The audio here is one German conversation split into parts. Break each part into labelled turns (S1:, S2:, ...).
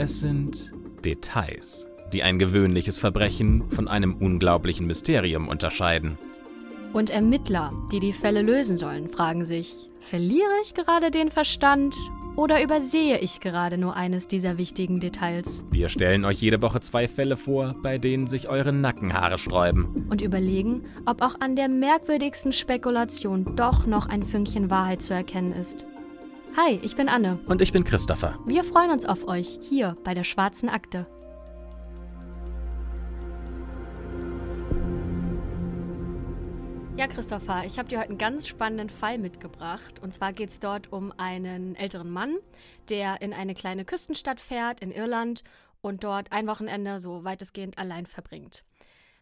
S1: Es sind Details, die ein gewöhnliches Verbrechen von einem unglaublichen Mysterium unterscheiden.
S2: Und Ermittler, die die Fälle lösen sollen, fragen sich, verliere ich gerade den Verstand oder übersehe ich gerade nur eines dieser wichtigen Details?
S1: Wir stellen euch jede Woche zwei Fälle vor, bei denen sich eure Nackenhaare sträuben.
S2: Und überlegen, ob auch an der merkwürdigsten Spekulation doch noch ein Fünkchen Wahrheit zu erkennen ist. Hi, ich bin Anne.
S1: Und ich bin Christopher.
S2: Wir freuen uns auf euch hier bei der Schwarzen Akte. Ja, Christopher, ich habe dir heute einen ganz spannenden Fall mitgebracht. Und zwar geht es dort um einen älteren Mann, der in eine kleine Küstenstadt fährt in Irland und dort ein Wochenende so weitestgehend allein verbringt.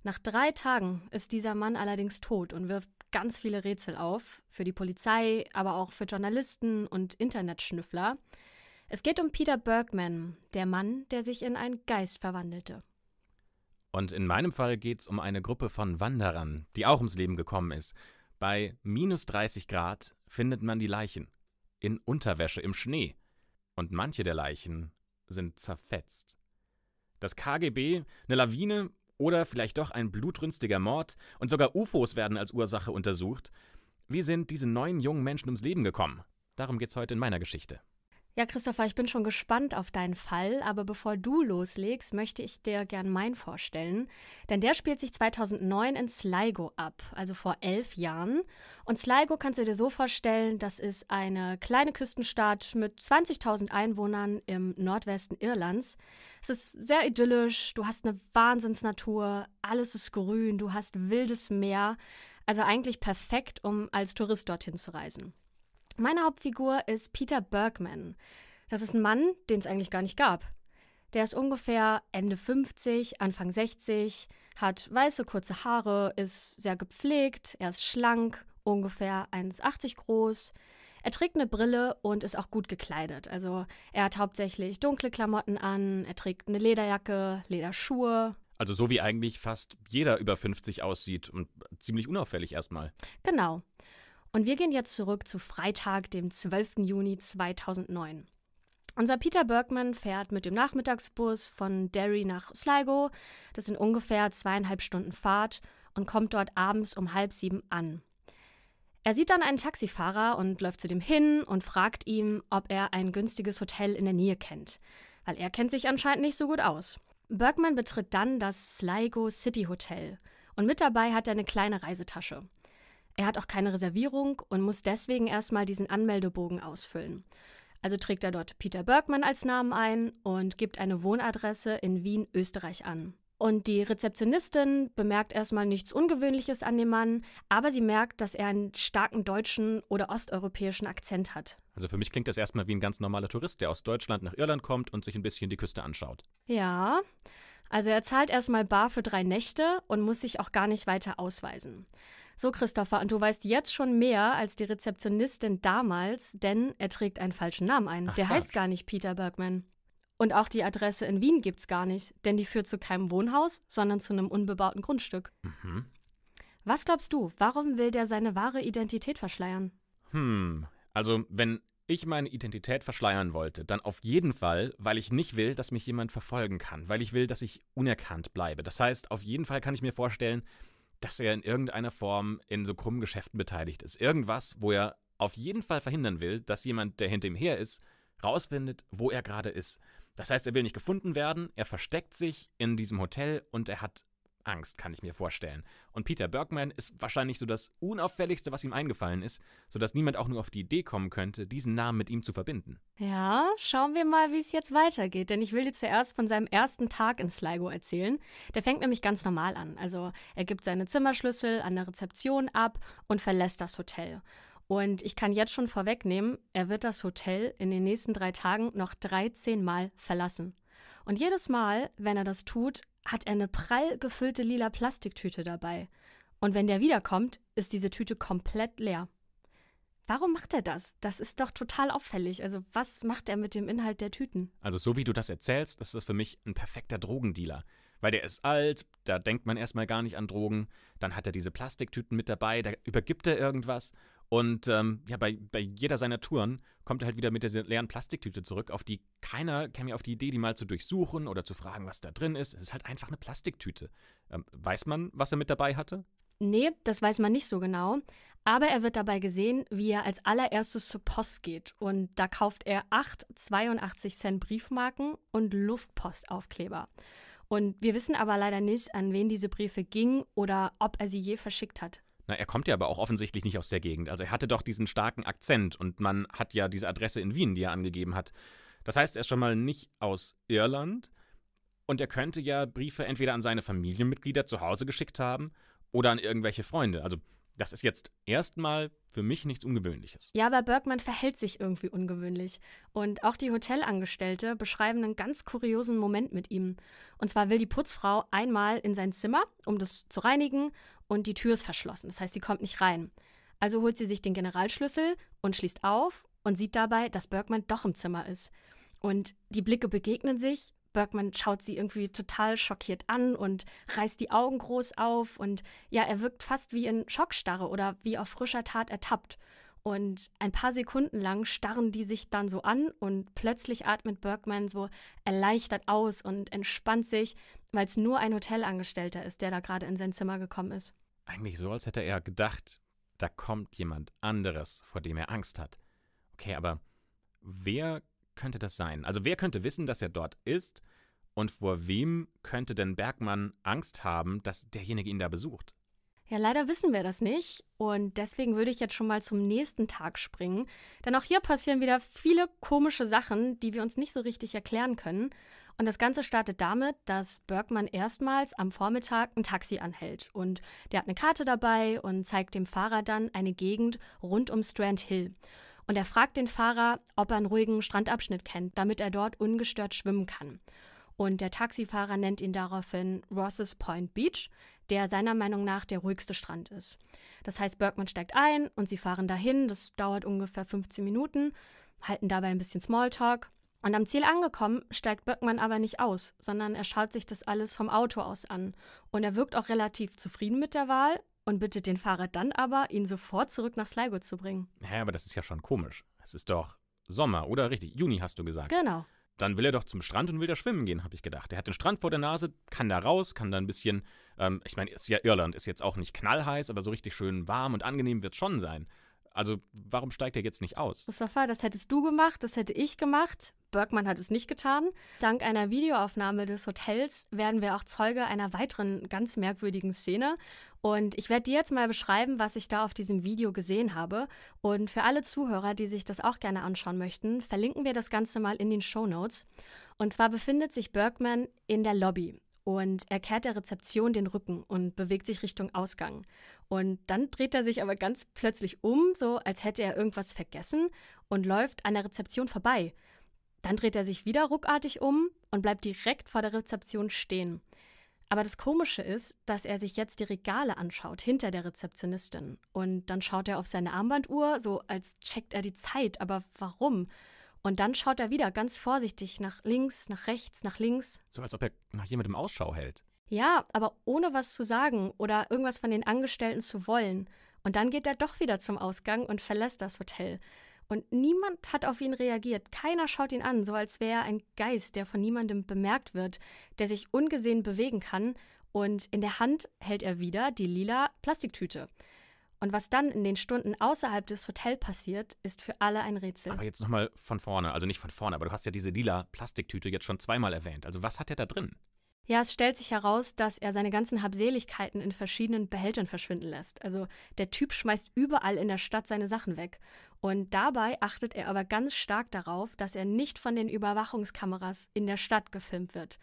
S2: Nach drei Tagen ist dieser Mann allerdings tot und wirft ganz viele Rätsel auf, für die Polizei, aber auch für Journalisten und Internetschnüffler. Es geht um Peter Bergman, der Mann, der sich in einen Geist verwandelte.
S1: Und in meinem Fall geht es um eine Gruppe von Wanderern, die auch ums Leben gekommen ist. Bei minus 30 Grad findet man die Leichen. In Unterwäsche, im Schnee. Und manche der Leichen sind zerfetzt. Das KGB, eine Lawine oder vielleicht doch ein blutrünstiger Mord und sogar UFOs werden als Ursache untersucht. Wie sind diese neun jungen Menschen ums Leben gekommen? Darum geht's heute in meiner Geschichte.
S2: Ja, Christopher, ich bin schon gespannt auf deinen Fall, aber bevor du loslegst, möchte ich dir gern meinen vorstellen. Denn der spielt sich 2009 in Sligo ab, also vor elf Jahren. Und Sligo kannst du dir so vorstellen, das ist eine kleine Küstenstadt mit 20.000 Einwohnern im Nordwesten Irlands. Es ist sehr idyllisch, du hast eine Wahnsinnsnatur, alles ist grün, du hast wildes Meer. Also eigentlich perfekt, um als Tourist dorthin zu reisen. Meine Hauptfigur ist Peter Bergman. Das ist ein Mann, den es eigentlich gar nicht gab. Der ist ungefähr Ende 50, Anfang 60, hat weiße kurze Haare, ist sehr gepflegt, er ist schlank, ungefähr 1,80 groß. Er trägt eine Brille und ist auch gut gekleidet. Also er hat hauptsächlich dunkle Klamotten an, er trägt eine Lederjacke, Lederschuhe.
S1: Also so wie eigentlich fast jeder über 50 aussieht und ziemlich unauffällig erstmal.
S2: Genau. Und wir gehen jetzt zurück zu Freitag, dem 12. Juni 2009. Unser Peter Bergman fährt mit dem Nachmittagsbus von Derry nach Sligo, das sind ungefähr zweieinhalb Stunden Fahrt, und kommt dort abends um halb sieben an. Er sieht dann einen Taxifahrer und läuft zu dem hin und fragt ihm, ob er ein günstiges Hotel in der Nähe kennt, weil er kennt sich anscheinend nicht so gut aus. Bergman betritt dann das Sligo City Hotel und mit dabei hat er eine kleine Reisetasche. Er hat auch keine Reservierung und muss deswegen erstmal diesen Anmeldebogen ausfüllen. Also trägt er dort Peter Bergmann als Namen ein und gibt eine Wohnadresse in Wien, Österreich an. Und die Rezeptionistin bemerkt erstmal nichts Ungewöhnliches an dem Mann, aber sie merkt, dass er einen starken deutschen oder osteuropäischen Akzent hat.
S1: Also für mich klingt das erstmal wie ein ganz normaler Tourist, der aus Deutschland nach Irland kommt und sich ein bisschen die Küste anschaut.
S2: Ja. Also er zahlt erstmal bar für drei Nächte und muss sich auch gar nicht weiter ausweisen. So, Christopher, und du weißt jetzt schon mehr als die Rezeptionistin damals, denn er trägt einen falschen Namen ein. Ach, Der heißt gar nicht Peter Bergman. Und auch die Adresse in Wien gibt's gar nicht, denn die führt zu keinem Wohnhaus, sondern zu einem unbebauten Grundstück. Mhm. Was glaubst du, warum will der seine wahre Identität verschleiern?
S1: Hm, also wenn ich meine Identität verschleiern wollte, dann auf jeden Fall, weil ich nicht will, dass mich jemand verfolgen kann, weil ich will, dass ich unerkannt bleibe. Das heißt, auf jeden Fall kann ich mir vorstellen, dass er in irgendeiner Form in so krummen Geschäften beteiligt ist. Irgendwas, wo er auf jeden Fall verhindern will, dass jemand, der hinter ihm her ist, rausfindet, wo er gerade ist. Das heißt, er will nicht gefunden werden, er versteckt sich in diesem Hotel und er hat Angst, kann ich mir vorstellen. Und Peter Bergman ist wahrscheinlich so das Unauffälligste, was ihm eingefallen ist, sodass niemand auch nur auf die Idee kommen könnte, diesen Namen mit ihm zu verbinden.
S2: Ja, schauen wir mal, wie es jetzt weitergeht, denn ich will dir zuerst von seinem ersten Tag in Sligo erzählen. Der fängt nämlich ganz normal an. Also er gibt seine Zimmerschlüssel an der Rezeption ab und verlässt das Hotel. Und ich kann jetzt schon vorwegnehmen, er wird das Hotel in den nächsten drei Tagen noch 13 Mal verlassen. Und jedes Mal, wenn er das tut, hat er eine prall gefüllte lila Plastiktüte dabei. Und wenn der wiederkommt, ist diese Tüte komplett leer. Warum macht er das? Das ist doch total auffällig. Also, was macht er mit dem Inhalt der Tüten?
S1: Also, so wie du das erzählst, ist das für mich ein perfekter Drogendealer. Weil der ist alt, da denkt man erstmal gar nicht an Drogen. Dann hat er diese Plastiktüten mit dabei, da übergibt er irgendwas und ähm, ja, bei, bei jeder seiner Touren kommt er halt wieder mit der leeren Plastiktüte zurück, auf die keiner käme auf die Idee, die mal zu durchsuchen oder zu fragen, was da drin ist. Es ist halt einfach eine Plastiktüte. Ähm, weiß man, was er mit dabei hatte?
S2: Nee, das weiß man nicht so genau. Aber er wird dabei gesehen, wie er als allererstes zur Post geht. Und da kauft er acht 82 Cent Briefmarken und Luftpostaufkleber. Und wir wissen aber leider nicht, an wen diese Briefe gingen oder ob er sie je verschickt hat.
S1: Na, er kommt ja aber auch offensichtlich nicht aus der Gegend. Also er hatte doch diesen starken Akzent und man hat ja diese Adresse in Wien, die er angegeben hat. Das heißt, er ist schon mal nicht aus Irland und er könnte ja Briefe entweder an seine Familienmitglieder zu Hause geschickt haben oder an irgendwelche Freunde. Also das ist jetzt erstmal für mich nichts Ungewöhnliches.
S2: Ja, aber Bergmann verhält sich irgendwie ungewöhnlich. Und auch die Hotelangestellte beschreiben einen ganz kuriosen Moment mit ihm. Und zwar will die Putzfrau einmal in sein Zimmer, um das zu reinigen, und die Tür ist verschlossen. Das heißt, sie kommt nicht rein. Also holt sie sich den Generalschlüssel und schließt auf und sieht dabei, dass Bergmann doch im Zimmer ist. Und die Blicke begegnen sich. Bergmann schaut sie irgendwie total schockiert an und reißt die Augen groß auf. Und ja, er wirkt fast wie in Schockstarre oder wie auf frischer Tat ertappt. Und ein paar Sekunden lang starren die sich dann so an und plötzlich atmet Bergman so erleichtert aus und entspannt sich, weil es nur ein Hotelangestellter ist, der da gerade in sein Zimmer gekommen ist.
S1: Eigentlich so, als hätte er gedacht, da kommt jemand anderes, vor dem er Angst hat. Okay, aber wer könnte das sein? Also wer könnte wissen, dass er dort ist? Und vor wem könnte denn Bergmann Angst haben, dass derjenige ihn da besucht?
S2: Ja, leider wissen wir das nicht und deswegen würde ich jetzt schon mal zum nächsten Tag springen, denn auch hier passieren wieder viele komische Sachen, die wir uns nicht so richtig erklären können. Und das Ganze startet damit, dass Bergmann erstmals am Vormittag ein Taxi anhält und der hat eine Karte dabei und zeigt dem Fahrer dann eine Gegend rund um Strand Hill. Und er fragt den Fahrer, ob er einen ruhigen Strandabschnitt kennt, damit er dort ungestört schwimmen kann. Und der Taxifahrer nennt ihn daraufhin Ross's Point Beach der seiner Meinung nach der ruhigste Strand ist. Das heißt, Bergmann steigt ein und sie fahren dahin. Das dauert ungefähr 15 Minuten, halten dabei ein bisschen Smalltalk. Und am Ziel angekommen, steigt Bergmann aber nicht aus, sondern er schaut sich das alles vom Auto aus an. Und er wirkt auch relativ zufrieden mit der Wahl und bittet den Fahrer dann aber, ihn sofort zurück nach Sligo zu bringen.
S1: Hä, aber das ist ja schon komisch. Es ist doch Sommer, oder? Richtig, Juni hast du gesagt. Genau. Dann will er doch zum Strand und will da schwimmen gehen, habe ich gedacht. Er hat den Strand vor der Nase, kann da raus, kann da ein bisschen ähm, ich meine, ja, Irland ist jetzt auch nicht knallheiß, aber so richtig schön warm und angenehm wird schon sein. Also warum steigt er jetzt nicht aus?
S2: Mustafa, das hättest du gemacht, das hätte ich gemacht. Bergmann hat es nicht getan. Dank einer Videoaufnahme des Hotels werden wir auch Zeuge einer weiteren ganz merkwürdigen Szene. Und ich werde dir jetzt mal beschreiben, was ich da auf diesem Video gesehen habe. Und für alle Zuhörer, die sich das auch gerne anschauen möchten, verlinken wir das Ganze mal in den Show Notes. Und zwar befindet sich Bergmann in der Lobby und er kehrt der Rezeption den Rücken und bewegt sich Richtung Ausgang. Und dann dreht er sich aber ganz plötzlich um, so als hätte er irgendwas vergessen und läuft an der Rezeption vorbei. Dann dreht er sich wieder ruckartig um und bleibt direkt vor der Rezeption stehen. Aber das Komische ist, dass er sich jetzt die Regale anschaut hinter der Rezeptionistin. Und dann schaut er auf seine Armbanduhr, so als checkt er die Zeit. Aber warum? Und dann schaut er wieder ganz vorsichtig nach links, nach rechts, nach links.
S1: So als ob er nach jemandem Ausschau hält.
S2: Ja, aber ohne was zu sagen oder irgendwas von den Angestellten zu wollen. Und dann geht er doch wieder zum Ausgang und verlässt das Hotel. Und niemand hat auf ihn reagiert. Keiner schaut ihn an, so als wäre er ein Geist, der von niemandem bemerkt wird, der sich ungesehen bewegen kann. Und in der Hand hält er wieder die lila Plastiktüte. Und was dann in den Stunden außerhalb des Hotels passiert, ist für alle ein Rätsel. Aber
S1: jetzt nochmal von vorne, also nicht von vorne, aber du hast ja diese lila Plastiktüte jetzt schon zweimal erwähnt. Also was hat er da drin?
S2: Ja, es stellt sich heraus, dass er seine ganzen Habseligkeiten in verschiedenen Behältern verschwinden lässt. Also der Typ schmeißt überall in der Stadt seine Sachen weg. Und dabei achtet er aber ganz stark darauf, dass er nicht von den Überwachungskameras in der Stadt gefilmt wird.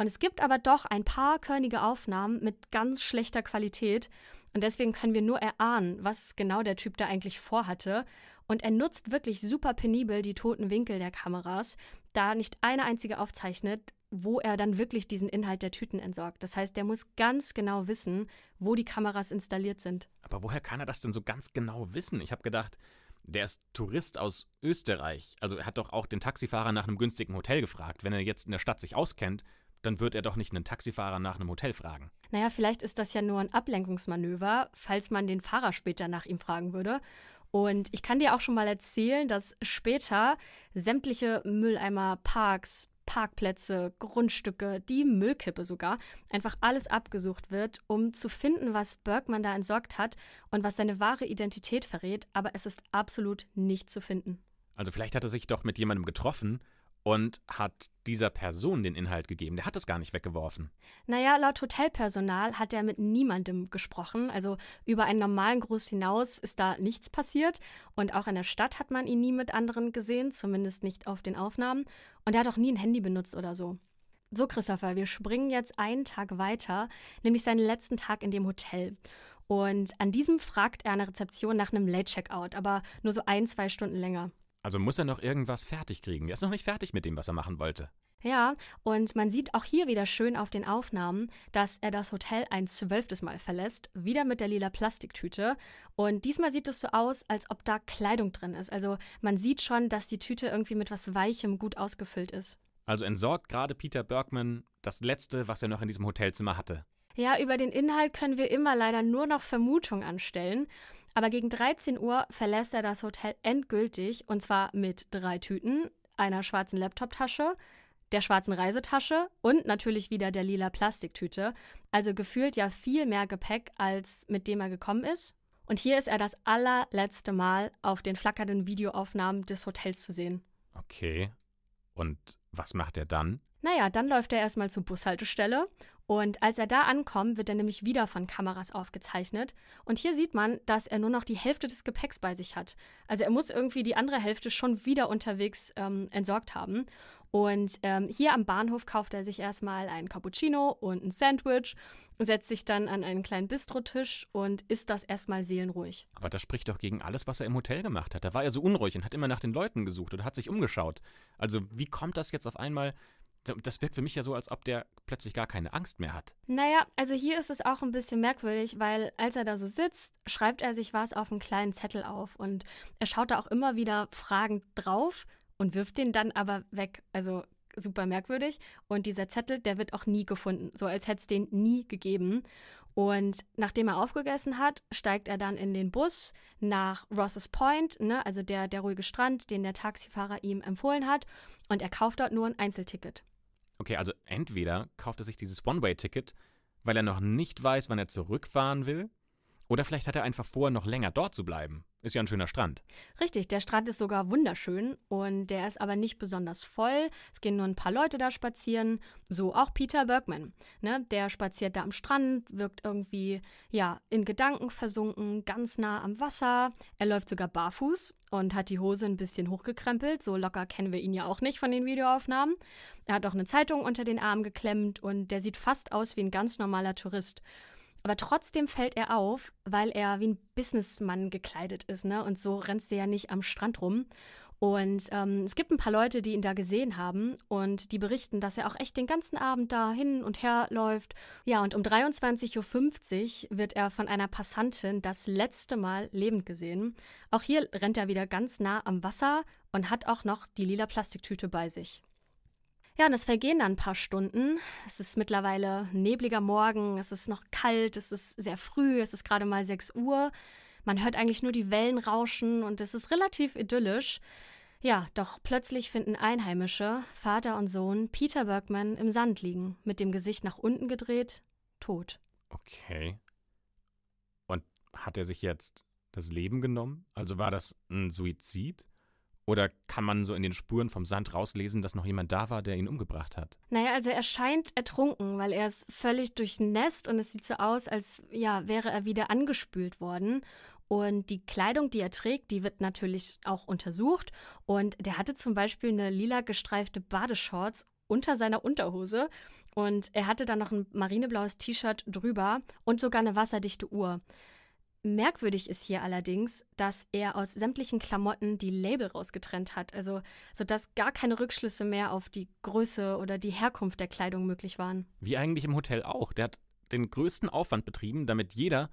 S2: Und es gibt aber doch ein paar körnige Aufnahmen mit ganz schlechter Qualität. Und deswegen können wir nur erahnen, was genau der Typ da eigentlich vorhatte. Und er nutzt wirklich super penibel die toten Winkel der Kameras, da nicht eine einzige aufzeichnet, wo er dann wirklich diesen Inhalt der Tüten entsorgt. Das heißt, der muss ganz genau wissen, wo die Kameras installiert sind.
S1: Aber woher kann er das denn so ganz genau wissen? Ich habe gedacht, der ist Tourist aus Österreich. Also er hat doch auch den Taxifahrer nach einem günstigen Hotel gefragt. Wenn er jetzt in der Stadt sich auskennt, dann wird er doch nicht einen Taxifahrer nach einem Hotel fragen.
S2: Naja, vielleicht ist das ja nur ein Ablenkungsmanöver, falls man den Fahrer später nach ihm fragen würde. Und ich kann dir auch schon mal erzählen, dass später sämtliche Mülleimer, Parks, Parkplätze, Grundstücke, die Müllkippe sogar, einfach alles abgesucht wird, um zu finden, was Bergmann da entsorgt hat und was seine wahre Identität verrät, aber es ist absolut nicht zu finden.
S1: Also vielleicht hat er sich doch mit jemandem getroffen, und hat dieser Person den Inhalt gegeben. Der hat das gar nicht weggeworfen.
S2: Naja, laut Hotelpersonal hat er mit niemandem gesprochen. Also über einen normalen Gruß hinaus ist da nichts passiert. Und auch in der Stadt hat man ihn nie mit anderen gesehen, zumindest nicht auf den Aufnahmen. Und er hat auch nie ein Handy benutzt oder so. So, Christopher, wir springen jetzt einen Tag weiter, nämlich seinen letzten Tag in dem Hotel. Und an diesem fragt er an der Rezeption nach einem Late-Checkout, aber nur so ein, zwei Stunden länger.
S1: Also muss er noch irgendwas fertig kriegen. Er ist noch nicht fertig mit dem, was er machen wollte.
S2: Ja, und man sieht auch hier wieder schön auf den Aufnahmen, dass er das Hotel ein zwölftes Mal verlässt, wieder mit der lila Plastiktüte. Und diesmal sieht es so aus, als ob da Kleidung drin ist. Also man sieht schon, dass die Tüte irgendwie mit was Weichem gut ausgefüllt ist.
S1: Also entsorgt gerade Peter Bergman das Letzte, was er noch in diesem Hotelzimmer hatte.
S2: Ja, über den Inhalt können wir immer leider nur noch Vermutung anstellen. Aber gegen 13 Uhr verlässt er das Hotel endgültig und zwar mit drei Tüten, einer schwarzen Laptoptasche, der schwarzen Reisetasche und natürlich wieder der lila Plastiktüte. Also gefühlt ja viel mehr Gepäck, als mit dem er gekommen ist. Und hier ist er das allerletzte Mal auf den flackernden Videoaufnahmen des Hotels zu sehen.
S1: Okay. Und was macht er dann?
S2: Naja, dann läuft er erstmal zur Bushaltestelle und als er da ankommt, wird er nämlich wieder von Kameras aufgezeichnet. Und hier sieht man, dass er nur noch die Hälfte des Gepäcks bei sich hat. Also er muss irgendwie die andere Hälfte schon wieder unterwegs ähm, entsorgt haben. Und ähm, hier am Bahnhof kauft er sich erstmal einen Cappuccino und ein Sandwich, setzt sich dann an einen kleinen Bistrotisch und isst das erstmal seelenruhig.
S1: Aber das spricht doch gegen alles, was er im Hotel gemacht hat. Da war er so unruhig und hat immer nach den Leuten gesucht und hat sich umgeschaut. Also wie kommt das jetzt auf einmal, das wirkt für mich ja so, als ob der plötzlich gar keine Angst mehr hat.
S2: Naja, also hier ist es auch ein bisschen merkwürdig, weil als er da so sitzt, schreibt er sich was auf einen kleinen Zettel auf und er schaut da auch immer wieder fragend drauf und wirft den dann aber weg. Also super merkwürdig. Und dieser Zettel, der wird auch nie gefunden, so als hätte es den nie gegeben. Und nachdem er aufgegessen hat, steigt er dann in den Bus nach Ross's Point, ne, also der, der ruhige Strand, den der Taxifahrer ihm empfohlen hat. Und er kauft dort nur ein Einzelticket.
S1: Okay, also entweder kauft er sich dieses One-Way-Ticket, weil er noch nicht weiß, wann er zurückfahren will, oder vielleicht hat er einfach vor, noch länger dort zu bleiben. Ist ja ein schöner Strand.
S2: Richtig, der Strand ist sogar wunderschön und der ist aber nicht besonders voll. Es gehen nur ein paar Leute da spazieren. So auch Peter Bergman. Ne? Der spaziert da am Strand, wirkt irgendwie ja in Gedanken versunken, ganz nah am Wasser. Er läuft sogar barfuß und hat die Hose ein bisschen hochgekrempelt. So locker kennen wir ihn ja auch nicht von den Videoaufnahmen. Er hat auch eine Zeitung unter den Arm geklemmt und der sieht fast aus wie ein ganz normaler Tourist. Aber trotzdem fällt er auf, weil er wie ein Businessmann gekleidet ist, ne? Und so rennst du ja nicht am Strand rum. Und ähm, es gibt ein paar Leute, die ihn da gesehen haben und die berichten, dass er auch echt den ganzen Abend da hin und her läuft. Ja, und um 23.50 Uhr wird er von einer Passantin das letzte Mal lebend gesehen. Auch hier rennt er wieder ganz nah am Wasser und hat auch noch die lila Plastiktüte bei sich. Ja, und es vergehen dann ein paar Stunden. Es ist mittlerweile nebliger Morgen, es ist noch kalt, es ist sehr früh, es ist gerade mal 6 Uhr. Man hört eigentlich nur die Wellen rauschen und es ist relativ idyllisch. Ja, doch plötzlich finden Einheimische, Vater und Sohn, Peter Bergman im Sand liegen, mit dem Gesicht nach unten gedreht, tot.
S1: Okay. Und hat er sich jetzt das Leben genommen? Also war das ein Suizid? Oder kann man so in den Spuren vom Sand rauslesen, dass noch jemand da war, der ihn umgebracht hat?
S2: Naja, also er scheint ertrunken, weil er ist völlig durchnässt und es sieht so aus, als ja, wäre er wieder angespült worden. Und die Kleidung, die er trägt, die wird natürlich auch untersucht. Und der hatte zum Beispiel eine lila gestreifte Badeshorts unter seiner Unterhose und er hatte dann noch ein marineblaues T-Shirt drüber und sogar eine wasserdichte Uhr. Merkwürdig ist hier allerdings, dass er aus sämtlichen Klamotten die Label rausgetrennt hat, also sodass gar keine Rückschlüsse mehr auf die Größe oder die Herkunft der Kleidung möglich waren.
S1: Wie eigentlich im Hotel auch. Der hat den größten Aufwand betrieben, damit jeder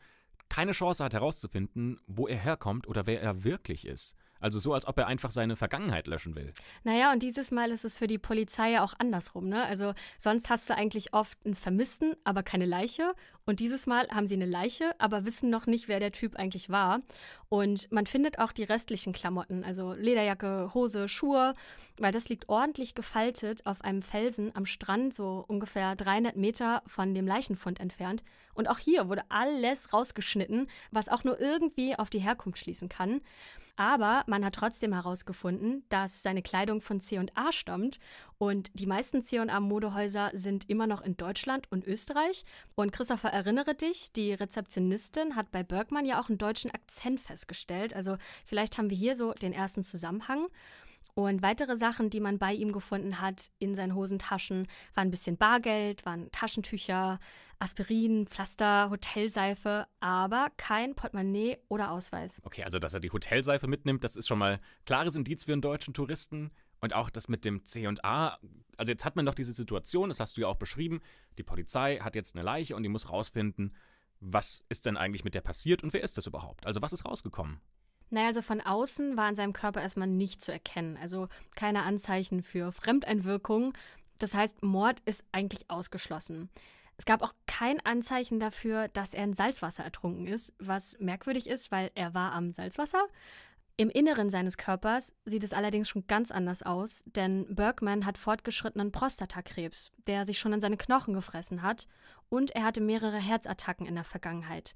S1: keine Chance hat herauszufinden, wo er herkommt oder wer er wirklich ist. Also so, als ob er einfach seine Vergangenheit löschen will.
S2: Naja, und dieses Mal ist es für die Polizei ja auch andersrum, ne? Also sonst hast du eigentlich oft einen Vermissten, aber keine Leiche. Und dieses Mal haben sie eine Leiche, aber wissen noch nicht, wer der Typ eigentlich war. Und man findet auch die restlichen Klamotten, also Lederjacke, Hose, Schuhe, weil das liegt ordentlich gefaltet auf einem Felsen am Strand, so ungefähr 300 Meter von dem Leichenfund entfernt. Und auch hier wurde alles rausgeschnitten, was auch nur irgendwie auf die Herkunft schließen kann. Aber man hat trotzdem herausgefunden, dass seine Kleidung von CA stammt. Und die meisten CA-Modehäuser sind immer noch in Deutschland und Österreich. Und Christopher erinnere dich, die Rezeptionistin hat bei Bergmann ja auch einen deutschen Akzent festgestellt. Also vielleicht haben wir hier so den ersten Zusammenhang. Und weitere Sachen, die man bei ihm gefunden hat in seinen Hosentaschen, waren ein bisschen Bargeld, waren Taschentücher, Aspirin, Pflaster, Hotelseife, aber kein Portemonnaie oder Ausweis.
S1: Okay, also dass er die Hotelseife mitnimmt, das ist schon mal klares Indiz für einen deutschen Touristen. Und auch das mit dem C und A, also jetzt hat man doch diese Situation, das hast du ja auch beschrieben, die Polizei hat jetzt eine Leiche und die muss rausfinden, was ist denn eigentlich mit der passiert und wer ist das überhaupt? Also was ist rausgekommen?
S2: Naja, also von außen war an seinem Körper erstmal nicht zu erkennen. Also keine Anzeichen für Fremdeinwirkung. Das heißt, Mord ist eigentlich ausgeschlossen. Es gab auch kein Anzeichen dafür, dass er in Salzwasser ertrunken ist, was merkwürdig ist, weil er war am Salzwasser im Inneren seines Körpers sieht es allerdings schon ganz anders aus, denn Bergman hat fortgeschrittenen Prostatakrebs, der sich schon in seine Knochen gefressen hat, und er hatte mehrere Herzattacken in der Vergangenheit.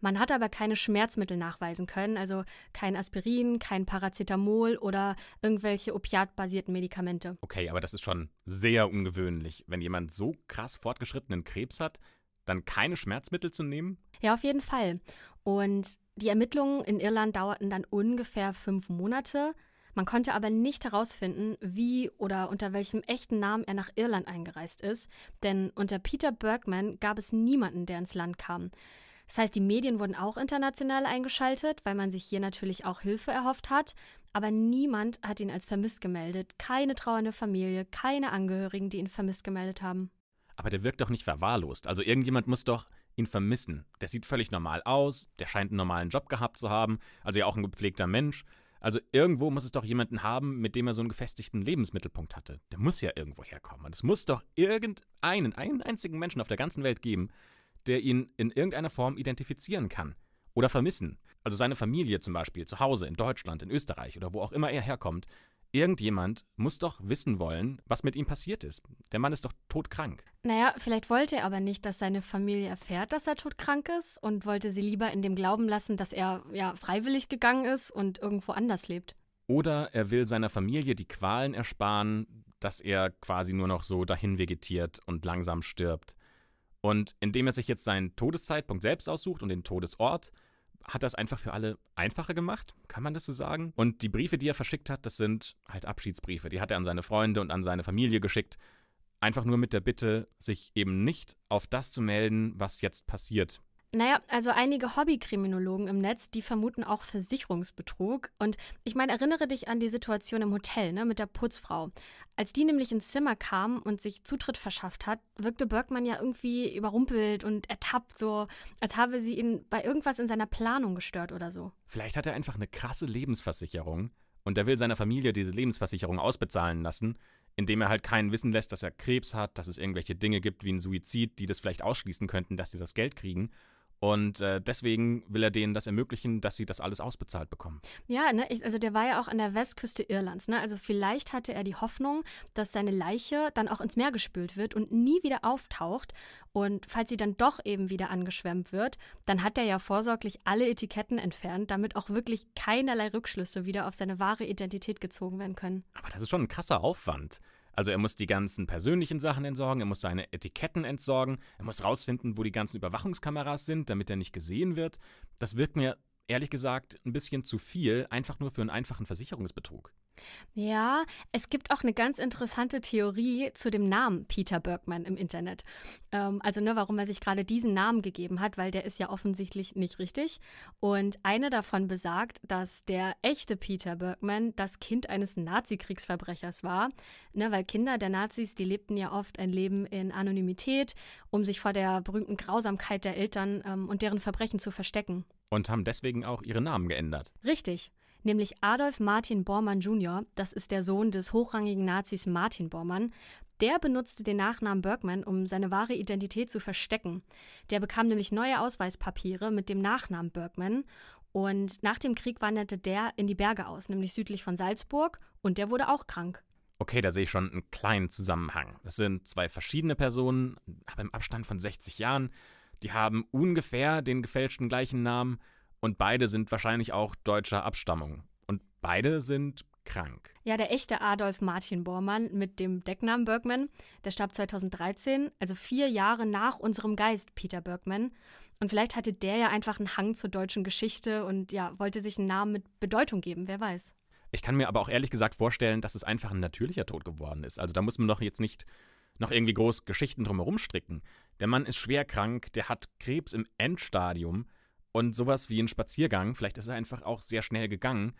S2: Man hat aber keine Schmerzmittel nachweisen können, also kein Aspirin, kein Paracetamol oder irgendwelche opiatbasierten Medikamente.
S1: Okay, aber das ist schon sehr ungewöhnlich, wenn jemand so krass fortgeschrittenen Krebs hat, dann keine Schmerzmittel zu nehmen?
S2: Ja, auf jeden Fall. Und die Ermittlungen in Irland dauerten dann ungefähr fünf Monate. Man konnte aber nicht herausfinden, wie oder unter welchem echten Namen er nach Irland eingereist ist, denn unter Peter Bergman gab es niemanden, der ins Land kam. Das heißt, die Medien wurden auch international eingeschaltet, weil man sich hier natürlich auch Hilfe erhofft hat, aber niemand hat ihn als vermisst gemeldet, keine trauernde Familie, keine Angehörigen, die ihn vermisst gemeldet haben.
S1: Aber der wirkt doch nicht verwahrlost. Also irgendjemand muss doch ihn vermissen. Der sieht völlig normal aus, der scheint einen normalen Job gehabt zu haben, also ja auch ein gepflegter Mensch. Also irgendwo muss es doch jemanden haben, mit dem er so einen gefestigten Lebensmittelpunkt hatte. Der muss ja irgendwo herkommen. Und es muss doch irgendeinen, einen einzigen Menschen auf der ganzen Welt geben, der ihn in irgendeiner Form identifizieren kann oder vermissen. Also seine Familie zum Beispiel, zu Hause, in Deutschland, in Österreich oder wo auch immer er herkommt, Irgendjemand muss doch wissen wollen, was mit ihm passiert ist. Der Mann ist doch todkrank.
S2: Naja, vielleicht wollte er aber nicht, dass seine Familie erfährt, dass er todkrank ist und wollte sie lieber in dem Glauben lassen, dass er ja freiwillig gegangen ist und irgendwo anders lebt.
S1: Oder er will seiner Familie die Qualen ersparen, dass er quasi nur noch so dahin vegetiert und langsam stirbt. Und indem er sich jetzt seinen Todeszeitpunkt selbst aussucht und den Todesort, hat das einfach für alle einfacher gemacht, kann man das so sagen? Und die Briefe, die er verschickt hat, das sind halt Abschiedsbriefe. Die hat er an seine Freunde und an seine Familie geschickt. Einfach nur mit der Bitte, sich eben nicht auf das zu melden, was jetzt passiert.
S2: Naja, also einige Hobbykriminologen im Netz, die vermuten auch Versicherungsbetrug. Und ich meine, erinnere dich an die Situation im Hotel ne, mit der Putzfrau. Als die nämlich ins Zimmer kam und sich Zutritt verschafft hat, wirkte Bergmann ja irgendwie überrumpelt und ertappt, so als habe sie ihn bei irgendwas in seiner Planung gestört oder so.
S1: Vielleicht hat er einfach eine krasse Lebensversicherung und er will seiner Familie diese Lebensversicherung ausbezahlen lassen, indem er halt keinen wissen lässt, dass er Krebs hat, dass es irgendwelche Dinge gibt wie ein Suizid, die das vielleicht ausschließen könnten, dass sie das Geld kriegen. Und äh, deswegen will er denen das ermöglichen, dass sie das alles ausbezahlt bekommen.
S2: Ja, ne, ich, also der war ja auch an der Westküste Irlands. Ne? Also vielleicht hatte er die Hoffnung, dass seine Leiche dann auch ins Meer gespült wird und nie wieder auftaucht. Und falls sie dann doch eben wieder angeschwemmt wird, dann hat er ja vorsorglich alle Etiketten entfernt, damit auch wirklich keinerlei Rückschlüsse wieder auf seine wahre Identität gezogen werden können.
S1: Aber das ist schon ein krasser Aufwand. Also er muss die ganzen persönlichen Sachen entsorgen, er muss seine Etiketten entsorgen, er muss rausfinden, wo die ganzen Überwachungskameras sind, damit er nicht gesehen wird. Das wirkt mir ehrlich gesagt ein bisschen zu viel, einfach nur für einen einfachen Versicherungsbetrug.
S2: Ja, es gibt auch eine ganz interessante Theorie zu dem Namen Peter Bergman im Internet. Ähm, also ne, warum er sich gerade diesen Namen gegeben hat, weil der ist ja offensichtlich nicht richtig. Und eine davon besagt, dass der echte Peter Bergman das Kind eines Nazi-Kriegsverbrechers war, ne, weil Kinder der Nazis, die lebten ja oft ein Leben in Anonymität, um sich vor der berühmten Grausamkeit der Eltern ähm, und deren Verbrechen zu verstecken.
S1: Und haben deswegen auch ihre Namen geändert.
S2: Richtig nämlich Adolf Martin Bormann Jr., das ist der Sohn des hochrangigen Nazis Martin Bormann, der benutzte den Nachnamen Bergman, um seine wahre Identität zu verstecken. Der bekam nämlich neue Ausweispapiere mit dem Nachnamen Bergman und nach dem Krieg wanderte der in die Berge aus, nämlich südlich von Salzburg und der wurde auch krank.
S1: Okay, da sehe ich schon einen kleinen Zusammenhang. Es sind zwei verschiedene Personen, aber im Abstand von 60 Jahren. Die haben ungefähr den gefälschten gleichen Namen und beide sind wahrscheinlich auch deutscher Abstammung. Und beide sind krank.
S2: Ja, der echte Adolf Martin Bormann mit dem Decknamen Bergman, der starb 2013, also vier Jahre nach unserem Geist Peter Bergman. Und vielleicht hatte der ja einfach einen Hang zur deutschen Geschichte und ja, wollte sich einen Namen mit Bedeutung geben, wer weiß.
S1: Ich kann mir aber auch ehrlich gesagt vorstellen, dass es einfach ein natürlicher Tod geworden ist. Also da muss man doch jetzt nicht noch irgendwie groß Geschichten drumherum stricken. Der Mann ist schwer krank, der hat Krebs im Endstadium und sowas wie ein Spaziergang, vielleicht ist er einfach auch sehr schnell gegangen.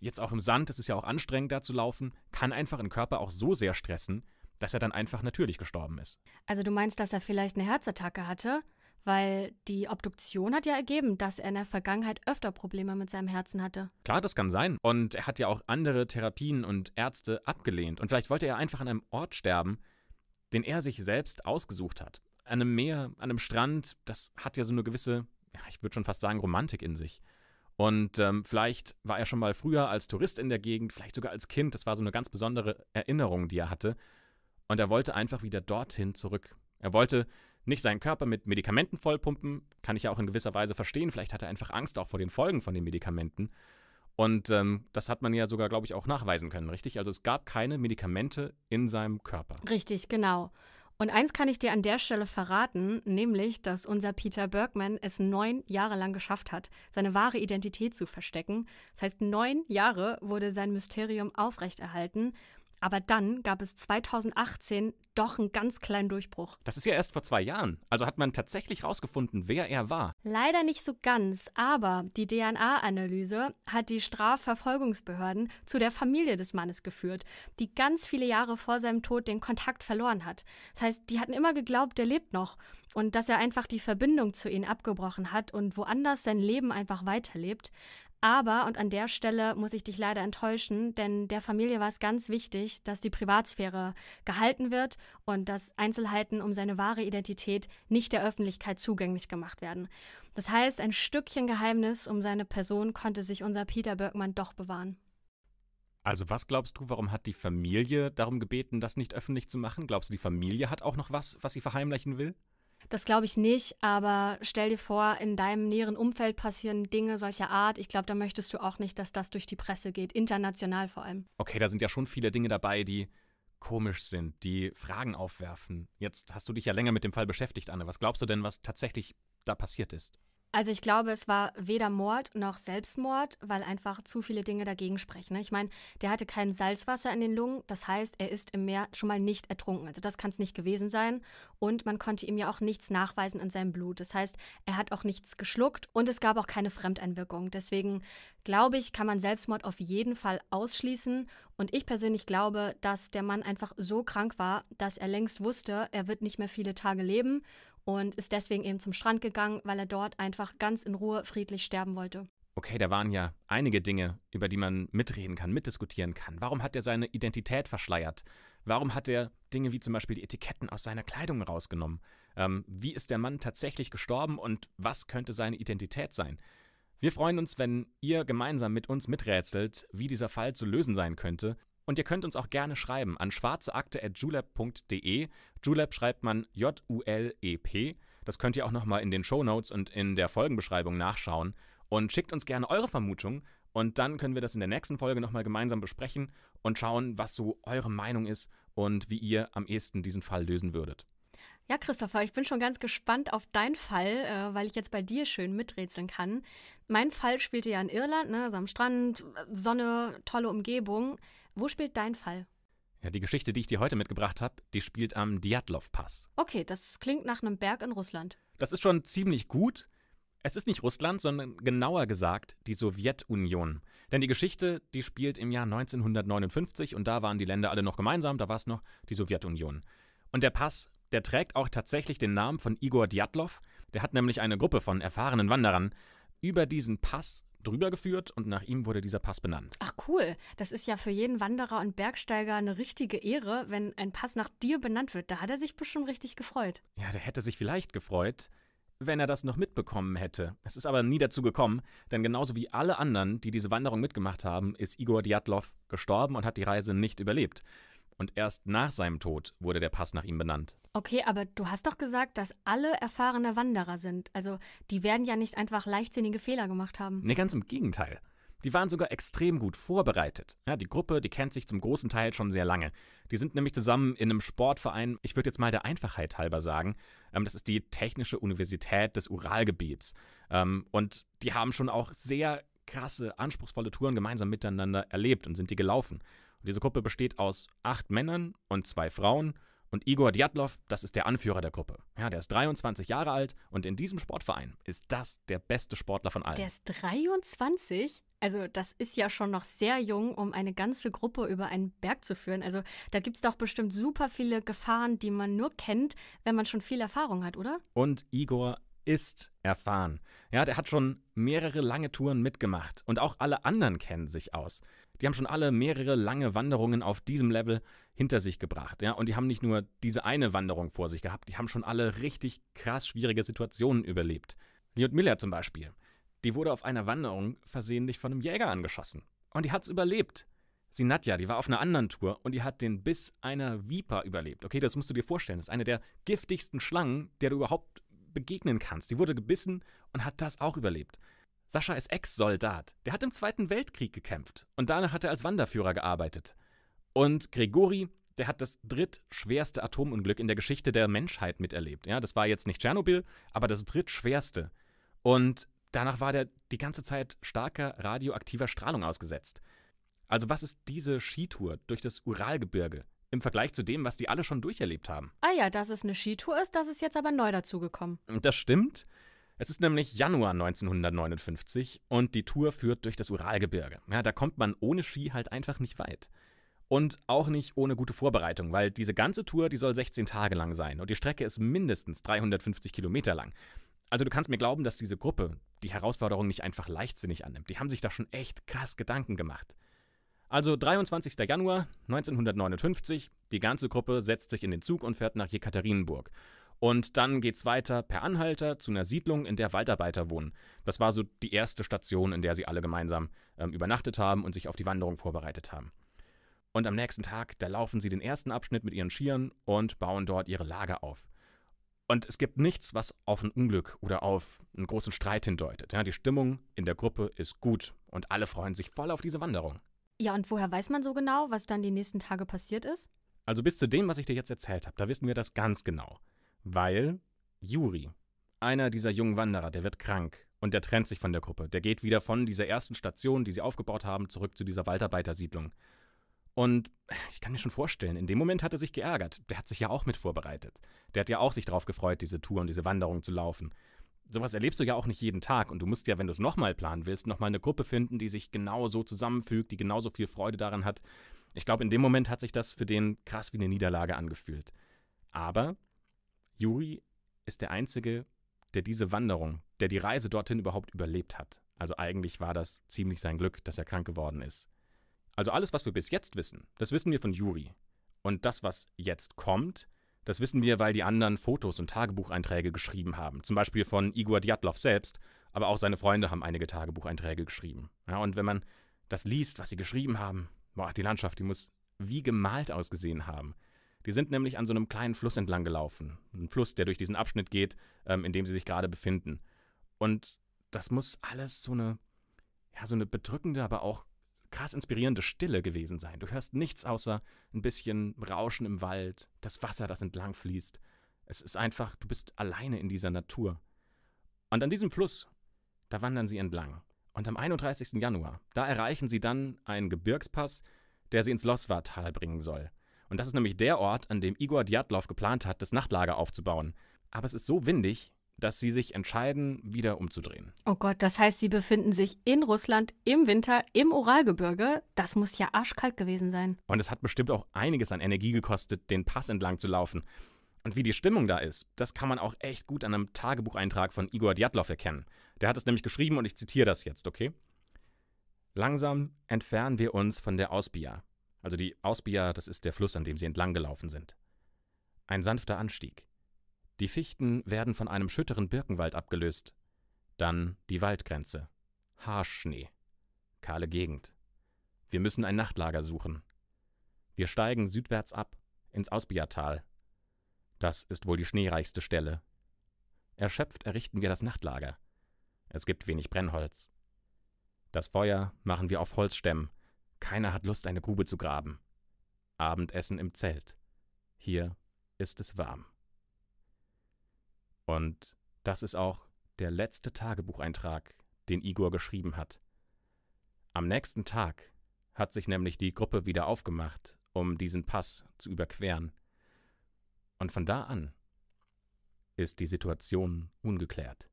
S1: Jetzt auch im Sand, es ist ja auch anstrengend da zu laufen, kann einfach den Körper auch so sehr stressen, dass er dann einfach natürlich gestorben ist.
S2: Also du meinst, dass er vielleicht eine Herzattacke hatte? Weil die Obduktion hat ja ergeben, dass er in der Vergangenheit öfter Probleme mit seinem Herzen hatte.
S1: Klar, das kann sein. Und er hat ja auch andere Therapien und Ärzte abgelehnt. Und vielleicht wollte er einfach an einem Ort sterben, den er sich selbst ausgesucht hat. An einem Meer, an einem Strand, das hat ja so eine gewisse ja, ich würde schon fast sagen, Romantik in sich. Und ähm, vielleicht war er schon mal früher als Tourist in der Gegend, vielleicht sogar als Kind. Das war so eine ganz besondere Erinnerung, die er hatte. Und er wollte einfach wieder dorthin zurück. Er wollte nicht seinen Körper mit Medikamenten vollpumpen, kann ich ja auch in gewisser Weise verstehen. Vielleicht hatte er einfach Angst auch vor den Folgen von den Medikamenten. Und ähm, das hat man ja sogar, glaube ich, auch nachweisen können, richtig? Also es gab keine Medikamente in seinem Körper.
S2: Richtig, genau. Und eins kann ich dir an der Stelle verraten, nämlich, dass unser Peter Bergman es neun Jahre lang geschafft hat, seine wahre Identität zu verstecken. Das heißt, neun Jahre wurde sein Mysterium aufrechterhalten aber dann gab es 2018 doch einen ganz kleinen Durchbruch.
S1: Das ist ja erst vor zwei Jahren. Also hat man tatsächlich herausgefunden, wer er war.
S2: Leider nicht so ganz, aber die DNA-Analyse hat die Strafverfolgungsbehörden zu der Familie des Mannes geführt, die ganz viele Jahre vor seinem Tod den Kontakt verloren hat. Das heißt, die hatten immer geglaubt, er lebt noch und dass er einfach die Verbindung zu ihnen abgebrochen hat und woanders sein Leben einfach weiterlebt. Aber, und an der Stelle muss ich dich leider enttäuschen, denn der Familie war es ganz wichtig, dass die Privatsphäre gehalten wird und dass Einzelheiten um seine wahre Identität nicht der Öffentlichkeit zugänglich gemacht werden. Das heißt, ein Stückchen Geheimnis um seine Person konnte sich unser Peter Bergmann doch bewahren.
S1: Also was glaubst du, warum hat die Familie darum gebeten, das nicht öffentlich zu machen? Glaubst du, die Familie hat auch noch was, was sie verheimlichen will?
S2: Das glaube ich nicht, aber stell dir vor, in deinem näheren Umfeld passieren Dinge solcher Art. Ich glaube, da möchtest du auch nicht, dass das durch die Presse geht, international vor allem.
S1: Okay, da sind ja schon viele Dinge dabei, die komisch sind, die Fragen aufwerfen. Jetzt hast du dich ja länger mit dem Fall beschäftigt, Anne. Was glaubst du denn, was tatsächlich da passiert ist?
S2: Also ich glaube, es war weder Mord noch Selbstmord, weil einfach zu viele Dinge dagegen sprechen. Ne? Ich meine, der hatte kein Salzwasser in den Lungen, das heißt, er ist im Meer schon mal nicht ertrunken. Also das kann es nicht gewesen sein. Und man konnte ihm ja auch nichts nachweisen in seinem Blut. Das heißt, er hat auch nichts geschluckt und es gab auch keine Fremdeinwirkung. Deswegen glaube ich, kann man Selbstmord auf jeden Fall ausschließen. Und ich persönlich glaube, dass der Mann einfach so krank war, dass er längst wusste, er wird nicht mehr viele Tage leben und ist deswegen eben zum Strand gegangen, weil er dort einfach ganz in Ruhe friedlich sterben wollte.
S1: Okay, da waren ja einige Dinge, über die man mitreden kann, mitdiskutieren kann. Warum hat er seine Identität verschleiert? Warum hat er Dinge wie zum Beispiel die Etiketten aus seiner Kleidung rausgenommen? Ähm, wie ist der Mann tatsächlich gestorben und was könnte seine Identität sein? Wir freuen uns, wenn ihr gemeinsam mit uns miträtselt, wie dieser Fall zu lösen sein könnte. Und ihr könnt uns auch gerne schreiben an schwarzeakte.julep.de. Julep schreibt man J-U-L-E-P. Das könnt ihr auch nochmal in den Show Notes und in der Folgenbeschreibung nachschauen. Und schickt uns gerne eure Vermutung Und dann können wir das in der nächsten Folge nochmal gemeinsam besprechen und schauen, was so eure Meinung ist und wie ihr am ehesten diesen Fall lösen würdet.
S2: Ja, Christopher, ich bin schon ganz gespannt auf deinen Fall, äh, weil ich jetzt bei dir schön miträtseln kann. Mein Fall spielte ja in Irland, ne, also am Strand, Sonne, tolle Umgebung. Wo spielt dein Fall?
S1: Ja, die Geschichte, die ich dir heute mitgebracht habe, die spielt am dyatlov pass
S2: Okay, das klingt nach einem Berg in Russland.
S1: Das ist schon ziemlich gut. Es ist nicht Russland, sondern genauer gesagt die Sowjetunion. Denn die Geschichte, die spielt im Jahr 1959 und da waren die Länder alle noch gemeinsam, da war es noch die Sowjetunion. Und der Pass, der trägt auch tatsächlich den Namen von Igor Dyatlov. Der hat nämlich eine Gruppe von erfahrenen Wanderern über diesen Pass drüber geführt und nach ihm wurde dieser Pass benannt.
S2: Ach cool, das ist ja für jeden Wanderer und Bergsteiger eine richtige Ehre, wenn ein Pass nach dir benannt wird. Da hat er sich bestimmt richtig gefreut.
S1: Ja, der hätte sich vielleicht gefreut, wenn er das noch mitbekommen hätte. Es ist aber nie dazu gekommen, denn genauso wie alle anderen, die diese Wanderung mitgemacht haben, ist Igor Djatlov gestorben und hat die Reise nicht überlebt. Und erst nach seinem Tod wurde der Pass nach ihm benannt.
S2: Okay, aber du hast doch gesagt, dass alle erfahrene Wanderer sind. Also die werden ja nicht einfach leichtsinnige Fehler gemacht haben.
S1: Nee, ganz im Gegenteil. Die waren sogar extrem gut vorbereitet. Ja, die Gruppe, die kennt sich zum großen Teil schon sehr lange. Die sind nämlich zusammen in einem Sportverein, ich würde jetzt mal der Einfachheit halber sagen, ähm, das ist die Technische Universität des Uralgebiets. Ähm, und die haben schon auch sehr krasse, anspruchsvolle Touren gemeinsam miteinander erlebt und sind die gelaufen diese Gruppe besteht aus acht Männern und zwei Frauen. Und Igor Djatlov, das ist der Anführer der Gruppe. Ja, der ist 23 Jahre alt und in diesem Sportverein ist das der beste Sportler von allen. Der ist
S2: 23? Also das ist ja schon noch sehr jung, um eine ganze Gruppe über einen Berg zu führen. Also da gibt es doch bestimmt super viele Gefahren, die man nur kennt, wenn man schon viel Erfahrung hat, oder?
S1: Und Igor ist erfahren. Ja, der hat schon mehrere lange Touren mitgemacht und auch alle anderen kennen sich aus die haben schon alle mehrere lange Wanderungen auf diesem Level hinter sich gebracht. Ja? Und die haben nicht nur diese eine Wanderung vor sich gehabt, die haben schon alle richtig krass schwierige Situationen überlebt. Miller zum Beispiel, die wurde auf einer Wanderung versehentlich von einem Jäger angeschossen. Und die hat es überlebt. Sie Nadja, die war auf einer anderen Tour und die hat den Biss einer Viper überlebt. Okay, das musst du dir vorstellen. Das ist eine der giftigsten Schlangen, der du überhaupt begegnen kannst. Die wurde gebissen und hat das auch überlebt. Sascha ist Ex-Soldat. Der hat im Zweiten Weltkrieg gekämpft und danach hat er als Wanderführer gearbeitet. Und Grigori, der hat das drittschwerste Atomunglück in der Geschichte der Menschheit miterlebt. Ja, das war jetzt nicht Tschernobyl, aber das drittschwerste. Und danach war der die ganze Zeit starker radioaktiver Strahlung ausgesetzt. Also was ist diese Skitour durch das Uralgebirge im Vergleich zu dem, was die alle schon durcherlebt haben?
S2: Ah ja, dass es eine Skitour ist, das ist jetzt aber neu dazugekommen.
S1: Das stimmt. Es ist nämlich Januar 1959 und die Tour führt durch das Uralgebirge. Ja, da kommt man ohne Ski halt einfach nicht weit. Und auch nicht ohne gute Vorbereitung, weil diese ganze Tour, die soll 16 Tage lang sein und die Strecke ist mindestens 350 Kilometer lang. Also du kannst mir glauben, dass diese Gruppe die Herausforderung nicht einfach leichtsinnig annimmt. Die haben sich da schon echt krass Gedanken gemacht. Also 23. Januar 1959, die ganze Gruppe setzt sich in den Zug und fährt nach Jekaterinburg. Und dann geht's weiter per Anhalter zu einer Siedlung, in der Waldarbeiter wohnen. Das war so die erste Station, in der sie alle gemeinsam ähm, übernachtet haben und sich auf die Wanderung vorbereitet haben. Und am nächsten Tag, da laufen sie den ersten Abschnitt mit ihren Skiern und bauen dort ihre Lager auf. Und es gibt nichts, was auf ein Unglück oder auf einen großen Streit hindeutet. Ja, die Stimmung in der Gruppe ist gut und alle freuen sich voll auf diese Wanderung.
S2: Ja, und woher weiß man so genau, was dann die nächsten Tage passiert ist?
S1: Also bis zu dem, was ich dir jetzt erzählt habe, da wissen wir das ganz genau. Weil Juri, einer dieser jungen Wanderer, der wird krank und der trennt sich von der Gruppe. Der geht wieder von dieser ersten Station, die sie aufgebaut haben, zurück zu dieser Waldarbeitersiedlung. Und ich kann mir schon vorstellen, in dem Moment hat er sich geärgert. Der hat sich ja auch mit vorbereitet. Der hat ja auch sich darauf gefreut, diese Tour und diese Wanderung zu laufen. Sowas erlebst du ja auch nicht jeden Tag und du musst ja, wenn du es nochmal planen willst, nochmal eine Gruppe finden, die sich genau so zusammenfügt, die genauso viel Freude daran hat. Ich glaube, in dem Moment hat sich das für den krass wie eine Niederlage angefühlt. Aber Juri ist der Einzige, der diese Wanderung, der die Reise dorthin überhaupt überlebt hat. Also eigentlich war das ziemlich sein Glück, dass er krank geworden ist. Also alles, was wir bis jetzt wissen, das wissen wir von Juri. Und das, was jetzt kommt, das wissen wir, weil die anderen Fotos und Tagebucheinträge geschrieben haben. Zum Beispiel von Igor Djatlov selbst, aber auch seine Freunde haben einige Tagebucheinträge geschrieben. Ja, und wenn man das liest, was sie geschrieben haben, boah, die Landschaft, die muss wie gemalt ausgesehen haben. Die sind nämlich an so einem kleinen Fluss entlang gelaufen. Ein Fluss, der durch diesen Abschnitt geht, ähm, in dem sie sich gerade befinden. Und das muss alles so eine, ja, so eine bedrückende, aber auch krass inspirierende Stille gewesen sein. Du hörst nichts außer ein bisschen Rauschen im Wald, das Wasser, das entlang fließt. Es ist einfach, du bist alleine in dieser Natur. Und an diesem Fluss, da wandern sie entlang. Und am 31. Januar, da erreichen sie dann einen Gebirgspass, der sie ins Loswartal bringen soll. Und das ist nämlich der Ort, an dem Igor Djatlov geplant hat, das Nachtlager aufzubauen. Aber es ist so windig, dass sie sich entscheiden, wieder umzudrehen.
S2: Oh Gott, das heißt, sie befinden sich in Russland im Winter im Uralgebirge. Das muss ja arschkalt gewesen sein.
S1: Und es hat bestimmt auch einiges an Energie gekostet, den Pass entlang zu laufen. Und wie die Stimmung da ist, das kann man auch echt gut an einem Tagebucheintrag von Igor Djatlov erkennen. Der hat es nämlich geschrieben und ich zitiere das jetzt, okay? Langsam entfernen wir uns von der Ausbia, also die Ausbia, das ist der Fluss, an dem sie entlang gelaufen sind. Ein sanfter Anstieg. Die Fichten werden von einem schütteren Birkenwald abgelöst. Dann die Waldgrenze. Haarschnee. Kahle Gegend. Wir müssen ein Nachtlager suchen. Wir steigen südwärts ab, ins Ausbiatal. Das ist wohl die schneereichste Stelle. Erschöpft errichten wir das Nachtlager. Es gibt wenig Brennholz. Das Feuer machen wir auf Holzstämmen, keiner hat Lust, eine Grube zu graben. Abendessen im Zelt. Hier ist es warm. Und das ist auch der letzte Tagebucheintrag, den Igor geschrieben hat. Am nächsten Tag hat sich nämlich die Gruppe wieder aufgemacht, um diesen Pass zu überqueren. Und von da an ist die Situation ungeklärt.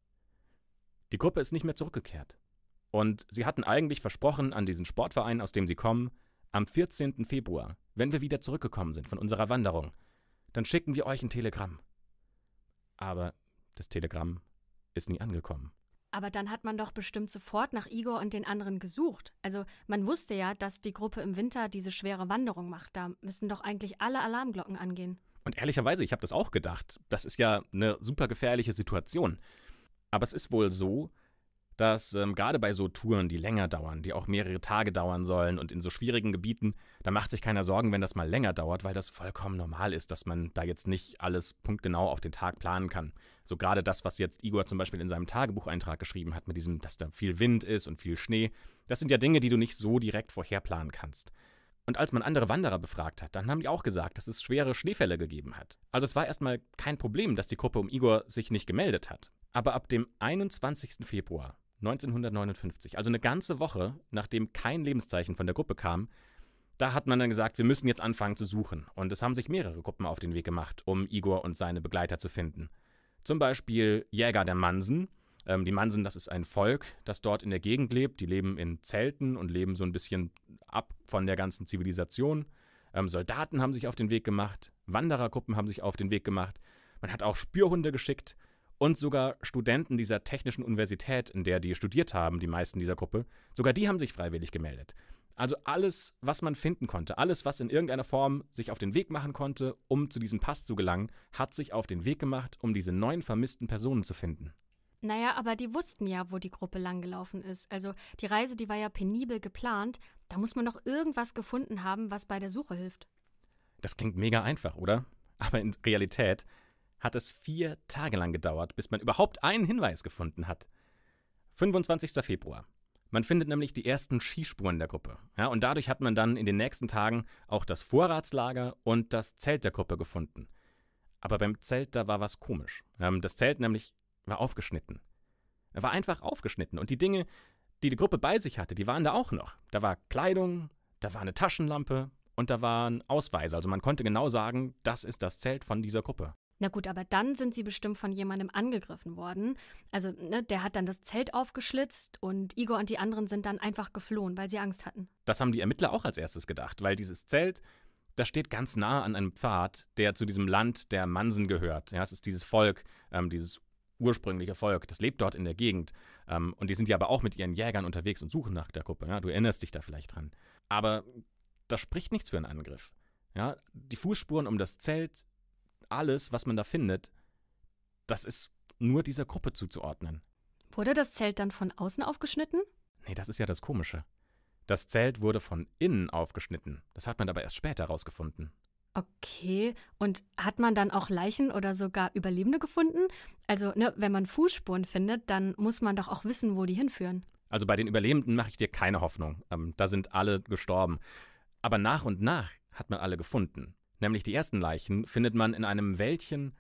S1: Die Gruppe ist nicht mehr zurückgekehrt. Und sie hatten eigentlich versprochen an diesen Sportverein, aus dem sie kommen, am 14. Februar, wenn wir wieder zurückgekommen sind von unserer Wanderung, dann schicken wir euch ein Telegramm. Aber das Telegramm ist nie angekommen.
S2: Aber dann hat man doch bestimmt sofort nach Igor und den anderen gesucht. Also man wusste ja, dass die Gruppe im Winter diese schwere Wanderung macht. Da müssen doch eigentlich alle Alarmglocken angehen.
S1: Und ehrlicherweise, ich habe das auch gedacht. Das ist ja eine super gefährliche Situation. Aber es ist wohl so, dass ähm, gerade bei so Touren, die länger dauern, die auch mehrere Tage dauern sollen und in so schwierigen Gebieten, da macht sich keiner Sorgen, wenn das mal länger dauert, weil das vollkommen normal ist, dass man da jetzt nicht alles punktgenau auf den Tag planen kann. So gerade das, was jetzt Igor zum Beispiel in seinem Tagebucheintrag geschrieben hat, mit diesem, dass da viel Wind ist und viel Schnee, das sind ja Dinge, die du nicht so direkt vorher planen kannst. Und als man andere Wanderer befragt hat, dann haben die auch gesagt, dass es schwere Schneefälle gegeben hat. Also es war erstmal kein Problem, dass die Gruppe um Igor sich nicht gemeldet hat. Aber ab dem 21. Februar 1959, also eine ganze Woche, nachdem kein Lebenszeichen von der Gruppe kam, da hat man dann gesagt, wir müssen jetzt anfangen zu suchen. Und es haben sich mehrere Gruppen auf den Weg gemacht, um Igor und seine Begleiter zu finden. Zum Beispiel Jäger der Mansen. Ähm, die Mansen, das ist ein Volk, das dort in der Gegend lebt. Die leben in Zelten und leben so ein bisschen ab von der ganzen Zivilisation. Ähm, Soldaten haben sich auf den Weg gemacht, Wanderergruppen haben sich auf den Weg gemacht. Man hat auch Spürhunde geschickt und sogar Studenten dieser technischen Universität, in der die studiert haben, die meisten dieser Gruppe, sogar die haben sich freiwillig gemeldet. Also alles, was man finden konnte, alles, was in irgendeiner Form sich auf den Weg machen konnte, um zu diesem Pass zu gelangen, hat sich auf den Weg gemacht, um diese neuen vermissten Personen zu finden.
S2: Naja, aber die wussten ja, wo die Gruppe langgelaufen ist. Also die Reise, die war ja penibel geplant. Da muss man doch irgendwas gefunden haben, was bei der Suche hilft.
S1: Das klingt mega einfach, oder? Aber in Realität hat es vier Tage lang gedauert, bis man überhaupt einen Hinweis gefunden hat. 25. Februar. Man findet nämlich die ersten Skispuren der Gruppe. Ja, und dadurch hat man dann in den nächsten Tagen auch das Vorratslager und das Zelt der Gruppe gefunden. Aber beim Zelt, da war was komisch. Ähm, das Zelt nämlich war aufgeschnitten. Er war einfach aufgeschnitten. Und die Dinge, die die Gruppe bei sich hatte, die waren da auch noch. Da war Kleidung, da war eine Taschenlampe und da waren Ausweise. Also man konnte genau sagen, das ist das Zelt von dieser Gruppe.
S2: Na gut, aber dann sind sie bestimmt von jemandem angegriffen worden. Also, ne, der hat dann das Zelt aufgeschlitzt und Igor und die anderen sind dann einfach geflohen, weil sie Angst hatten.
S1: Das haben die Ermittler auch als erstes gedacht, weil dieses Zelt, das steht ganz nah an einem Pfad, der zu diesem Land der Mansen gehört. Ja, es ist dieses Volk, ähm, dieses ursprüngliche Volk, das lebt dort in der Gegend. Ähm, und die sind ja aber auch mit ihren Jägern unterwegs und suchen nach der Kuppe. Ja? Du erinnerst dich da vielleicht dran. Aber das spricht nichts für einen Angriff. Ja, die Fußspuren um das Zelt, alles, was man da findet, das ist nur dieser Gruppe zuzuordnen.
S2: Wurde das Zelt dann von außen aufgeschnitten?
S1: Nee, das ist ja das Komische. Das Zelt wurde von innen aufgeschnitten. Das hat man aber erst später rausgefunden.
S2: Okay, und hat man dann auch Leichen oder sogar Überlebende gefunden? Also, ne, wenn man Fußspuren findet, dann muss man doch auch wissen, wo die hinführen.
S1: Also bei den Überlebenden mache ich dir keine Hoffnung. Ähm, da sind alle gestorben. Aber nach und nach hat man alle gefunden nämlich die ersten Leichen, findet man in einem Wäldchen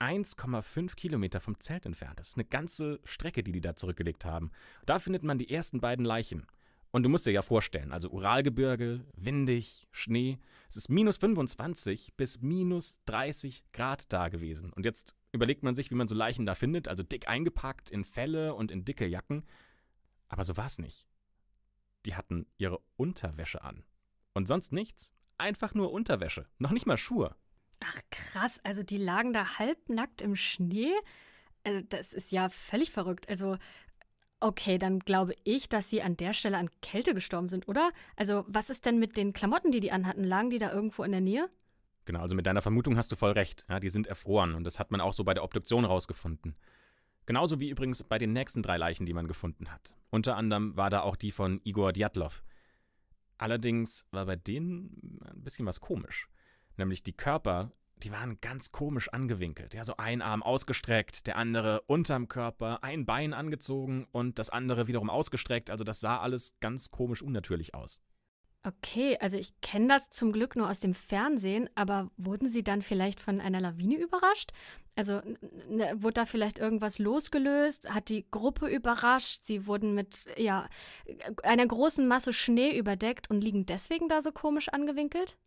S1: 1,5 Kilometer vom Zelt entfernt. Das ist eine ganze Strecke, die die da zurückgelegt haben. Da findet man die ersten beiden Leichen. Und du musst dir ja vorstellen, also Uralgebirge, windig, Schnee. Es ist minus 25 bis minus 30 Grad da gewesen. Und jetzt überlegt man sich, wie man so Leichen da findet, also dick eingepackt in Felle und in dicke Jacken. Aber so war es nicht. Die hatten ihre Unterwäsche an. Und sonst nichts einfach nur Unterwäsche, noch nicht mal Schuhe.
S2: Ach krass, also die lagen da halbnackt im Schnee. Also das ist ja völlig verrückt. Also okay, dann glaube ich, dass sie an der Stelle an Kälte gestorben sind, oder? Also was ist denn mit den Klamotten, die die anhatten? Lagen die da irgendwo in der Nähe?
S1: Genau, also mit deiner Vermutung hast du voll recht. Ja, die sind erfroren und das hat man auch so bei der Obduktion rausgefunden. Genauso wie übrigens bei den nächsten drei Leichen, die man gefunden hat. Unter anderem war da auch die von Igor Djatlov. Allerdings war bei denen ein bisschen was komisch. Nämlich die Körper, die waren ganz komisch angewinkelt. Ja, so ein Arm ausgestreckt, der andere unterm Körper, ein Bein angezogen und das andere wiederum ausgestreckt. Also das sah alles ganz komisch unnatürlich aus.
S2: Okay, also ich kenne das zum Glück nur aus dem Fernsehen, aber wurden Sie dann vielleicht von einer Lawine überrascht? Also ne, wurde da vielleicht irgendwas losgelöst? Hat die Gruppe überrascht? Sie wurden mit ja, einer großen Masse Schnee überdeckt und liegen deswegen da so komisch angewinkelt?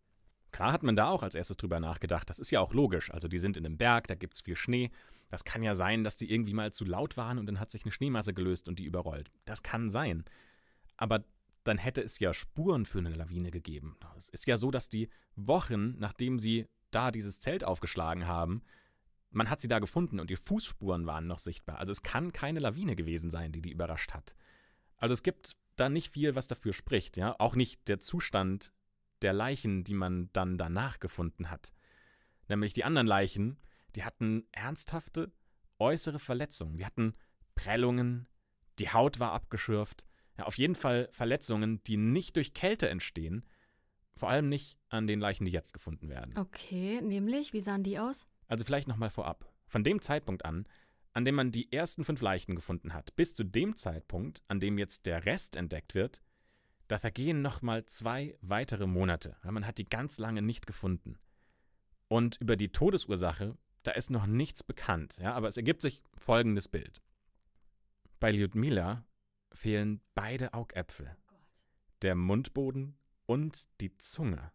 S1: Klar hat man da auch als erstes drüber nachgedacht. Das ist ja auch logisch. Also die sind in einem Berg, da gibt es viel Schnee. Das kann ja sein, dass die irgendwie mal zu laut waren und dann hat sich eine Schneemasse gelöst und die überrollt. Das kann sein. Aber dann hätte es ja Spuren für eine Lawine gegeben. Es ist ja so, dass die Wochen, nachdem sie da dieses Zelt aufgeschlagen haben, man hat sie da gefunden und die Fußspuren waren noch sichtbar. Also es kann keine Lawine gewesen sein, die die überrascht hat. Also es gibt da nicht viel, was dafür spricht, ja, auch nicht der Zustand der Leichen, die man dann danach gefunden hat. Nämlich die anderen Leichen, die hatten ernsthafte äußere Verletzungen, die hatten Prellungen, die Haut war abgeschürft, ja, auf jeden Fall Verletzungen, die nicht durch Kälte entstehen, vor allem nicht an den Leichen, die jetzt gefunden werden.
S2: Okay, nämlich, wie sahen die aus?
S1: Also vielleicht nochmal vorab. Von dem Zeitpunkt an, an dem man die ersten fünf Leichen gefunden hat, bis zu dem Zeitpunkt, an dem jetzt der Rest entdeckt wird, da vergehen nochmal zwei weitere Monate, weil man hat die ganz lange nicht gefunden. Und über die Todesursache, da ist noch nichts bekannt, ja, aber es ergibt sich folgendes Bild. Bei Lyudmila fehlen beide Augäpfel, oh der Mundboden und die Zunge.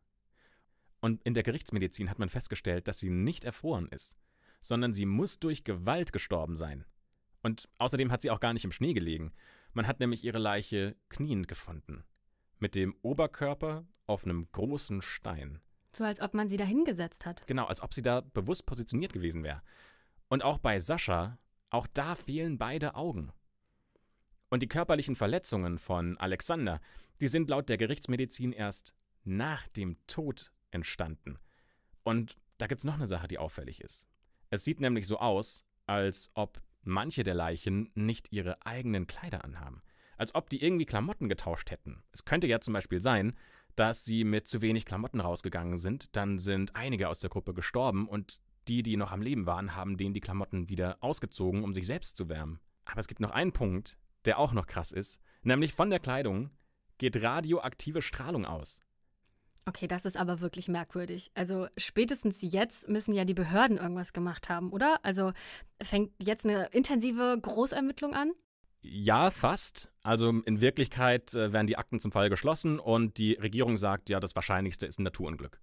S1: Und in der Gerichtsmedizin hat man festgestellt, dass sie nicht erfroren ist, sondern sie muss durch Gewalt gestorben sein. Und außerdem hat sie auch gar nicht im Schnee gelegen. Man hat nämlich ihre Leiche kniend gefunden. Mit dem Oberkörper auf einem großen Stein.
S2: So als ob man sie da hingesetzt hat.
S1: Genau, als ob sie da bewusst positioniert gewesen wäre. Und auch bei Sascha, auch da fehlen beide Augen. Und die körperlichen Verletzungen von Alexander, die sind laut der Gerichtsmedizin erst nach dem Tod entstanden. Und da gibt es noch eine Sache, die auffällig ist. Es sieht nämlich so aus, als ob manche der Leichen nicht ihre eigenen Kleider anhaben. Als ob die irgendwie Klamotten getauscht hätten. Es könnte ja zum Beispiel sein, dass sie mit zu wenig Klamotten rausgegangen sind, dann sind einige aus der Gruppe gestorben und die, die noch am Leben waren, haben denen die Klamotten wieder ausgezogen, um sich selbst zu wärmen. Aber es gibt noch einen Punkt, der auch noch krass ist. Nämlich von der Kleidung geht radioaktive Strahlung aus.
S2: Okay, das ist aber wirklich merkwürdig. Also spätestens jetzt müssen ja die Behörden irgendwas gemacht haben, oder? Also fängt jetzt eine intensive Großermittlung an?
S1: Ja, fast. Also in Wirklichkeit äh, werden die Akten zum Fall geschlossen und die Regierung sagt, ja, das Wahrscheinlichste ist ein Naturunglück.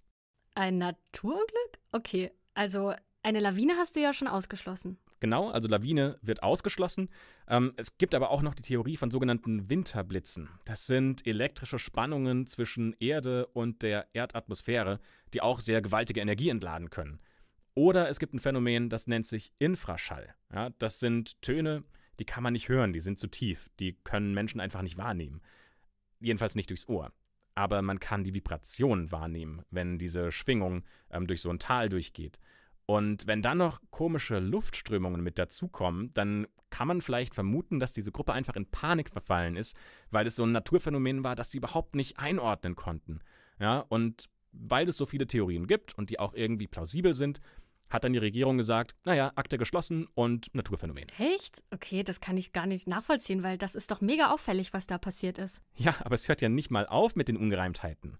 S2: Ein Naturunglück? Okay, also eine Lawine hast du ja schon ausgeschlossen.
S1: Genau, also Lawine wird ausgeschlossen. Ähm, es gibt aber auch noch die Theorie von sogenannten Winterblitzen. Das sind elektrische Spannungen zwischen Erde und der Erdatmosphäre, die auch sehr gewaltige Energie entladen können. Oder es gibt ein Phänomen, das nennt sich Infraschall. Ja, das sind Töne, die kann man nicht hören, die sind zu tief, die können Menschen einfach nicht wahrnehmen. Jedenfalls nicht durchs Ohr. Aber man kann die Vibrationen wahrnehmen, wenn diese Schwingung ähm, durch so ein Tal durchgeht. Und wenn dann noch komische Luftströmungen mit dazukommen, dann kann man vielleicht vermuten, dass diese Gruppe einfach in Panik verfallen ist, weil es so ein Naturphänomen war, das sie überhaupt nicht einordnen konnten. Ja, und weil es so viele Theorien gibt und die auch irgendwie plausibel sind, hat dann die Regierung gesagt, naja, Akte geschlossen und Naturphänomen.
S2: Echt? Okay, das kann ich gar nicht nachvollziehen, weil das ist doch mega auffällig, was da passiert ist.
S1: Ja, aber es hört ja nicht mal auf mit den Ungereimtheiten.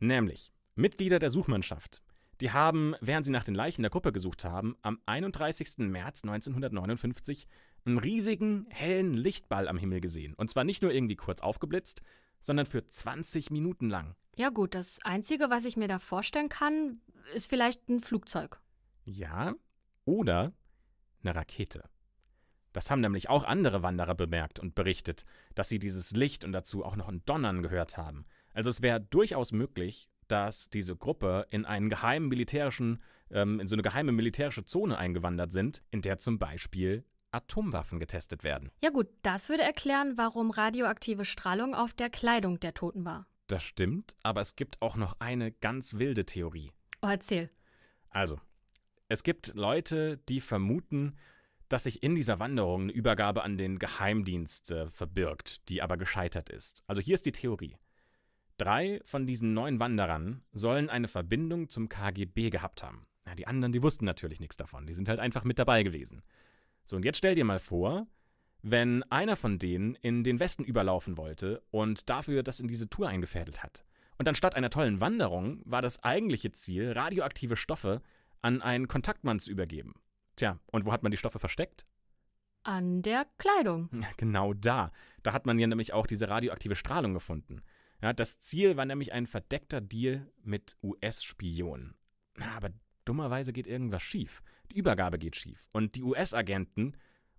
S1: Nämlich, Mitglieder der Suchmannschaft die haben, während sie nach den Leichen der Kuppe gesucht haben, am 31. März 1959 einen riesigen, hellen Lichtball am Himmel gesehen. Und zwar nicht nur irgendwie kurz aufgeblitzt, sondern für 20 Minuten lang.
S2: Ja gut, das Einzige, was ich mir da vorstellen kann, ist vielleicht ein Flugzeug.
S1: Ja, oder eine Rakete. Das haben nämlich auch andere Wanderer bemerkt und berichtet, dass sie dieses Licht und dazu auch noch ein Donnern gehört haben. Also es wäre durchaus möglich, dass diese Gruppe in einen geheimen militärischen, ähm, in so eine geheime militärische Zone eingewandert sind, in der zum Beispiel Atomwaffen getestet werden.
S2: Ja gut, das würde erklären, warum radioaktive Strahlung auf der Kleidung der Toten war.
S1: Das stimmt, aber es gibt auch noch eine ganz wilde Theorie. Oh, erzähl. Also, es gibt Leute, die vermuten, dass sich in dieser Wanderung eine Übergabe an den Geheimdienst äh, verbirgt, die aber gescheitert ist. Also hier ist die Theorie. Drei von diesen neun Wanderern sollen eine Verbindung zum KGB gehabt haben. Ja, die anderen, die wussten natürlich nichts davon. Die sind halt einfach mit dabei gewesen. So, und jetzt stell dir mal vor, wenn einer von denen in den Westen überlaufen wollte und dafür das in diese Tour eingefädelt hat. Und anstatt einer tollen Wanderung war das eigentliche Ziel, radioaktive Stoffe an einen Kontaktmann zu übergeben. Tja, und wo hat man die Stoffe versteckt?
S2: An der Kleidung.
S1: Genau da. Da hat man ja nämlich auch diese radioaktive Strahlung gefunden. Ja, das Ziel war nämlich ein verdeckter Deal mit US-Spionen. Aber dummerweise geht irgendwas schief. Die Übergabe geht schief. Und die US-Agenten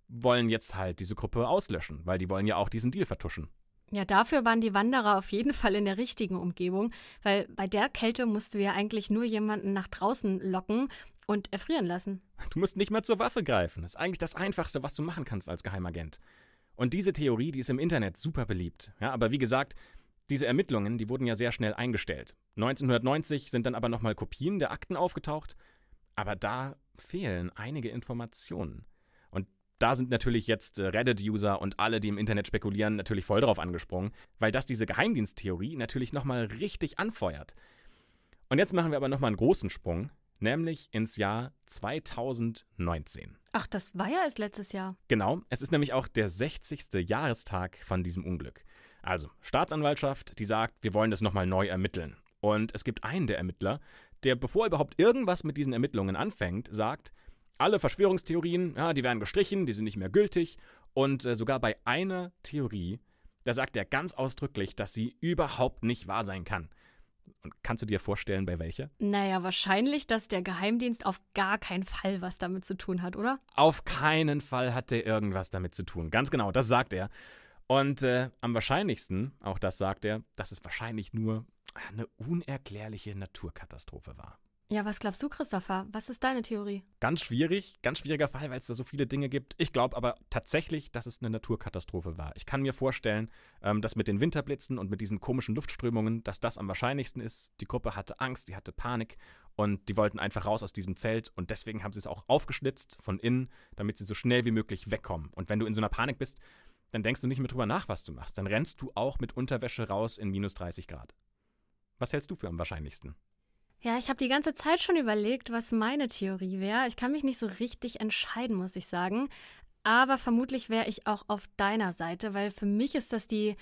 S1: wollen jetzt halt diese Gruppe auslöschen, weil die wollen ja auch diesen Deal vertuschen.
S2: Ja, dafür waren die Wanderer auf jeden Fall in der richtigen Umgebung, weil bei der Kälte musst du ja eigentlich nur jemanden nach draußen locken und erfrieren lassen.
S1: Du musst nicht mehr zur Waffe greifen. Das ist eigentlich das Einfachste, was du machen kannst als Geheimagent. Und diese Theorie, die ist im Internet super beliebt. Ja, aber wie gesagt, diese Ermittlungen, die wurden ja sehr schnell eingestellt. 1990 sind dann aber nochmal Kopien der Akten aufgetaucht, aber da fehlen einige Informationen. Und da sind natürlich jetzt äh, Reddit-User und alle, die im Internet spekulieren, natürlich voll drauf angesprungen, weil das diese Geheimdiensttheorie natürlich nochmal richtig anfeuert. Und jetzt machen wir aber nochmal einen großen Sprung, nämlich ins Jahr 2019.
S2: Ach, das war ja erst letztes Jahr.
S1: Genau, es ist nämlich auch der 60. Jahrestag von diesem Unglück. Also, Staatsanwaltschaft, die sagt, wir wollen das nochmal neu ermitteln. Und es gibt einen der Ermittler, der, bevor er überhaupt irgendwas mit diesen Ermittlungen anfängt, sagt, alle Verschwörungstheorien, ja, die werden gestrichen, die sind nicht mehr gültig. Und äh, sogar bei einer Theorie, da sagt er ganz ausdrücklich, dass sie überhaupt nicht wahr sein kann. Und kannst du dir vorstellen, bei welcher?
S2: Naja, wahrscheinlich, dass der Geheimdienst auf gar keinen Fall was damit zu tun hat, oder?
S1: Auf keinen Fall hat er irgendwas damit zu tun. Ganz genau, das sagt er. Und äh, am wahrscheinlichsten, auch das sagt er, dass es wahrscheinlich nur eine unerklärliche Naturkatastrophe war.
S2: Ja, was glaubst du, Christopher? Was ist deine Theorie?
S1: Ganz schwierig, ganz schwieriger Fall, weil es da so viele Dinge gibt. Ich glaube aber tatsächlich, dass es eine Naturkatastrophe war. Ich kann mir vorstellen, ähm, dass mit den Winterblitzen und mit diesen komischen Luftströmungen, dass das am wahrscheinlichsten ist. Die Gruppe hatte Angst, die hatte Panik und die wollten einfach raus aus diesem Zelt und deswegen haben sie es auch aufgeschlitzt von innen, damit sie so schnell wie möglich wegkommen. Und wenn du in so einer Panik bist, dann denkst du nicht mehr drüber nach, was du machst. Dann rennst du auch mit Unterwäsche raus in minus 30 Grad. Was hältst du für am wahrscheinlichsten?
S2: Ja, ich habe die ganze Zeit schon überlegt, was meine Theorie wäre. Ich kann mich nicht so richtig entscheiden, muss ich sagen. Aber vermutlich wäre ich auch auf deiner Seite, weil für mich ist das die,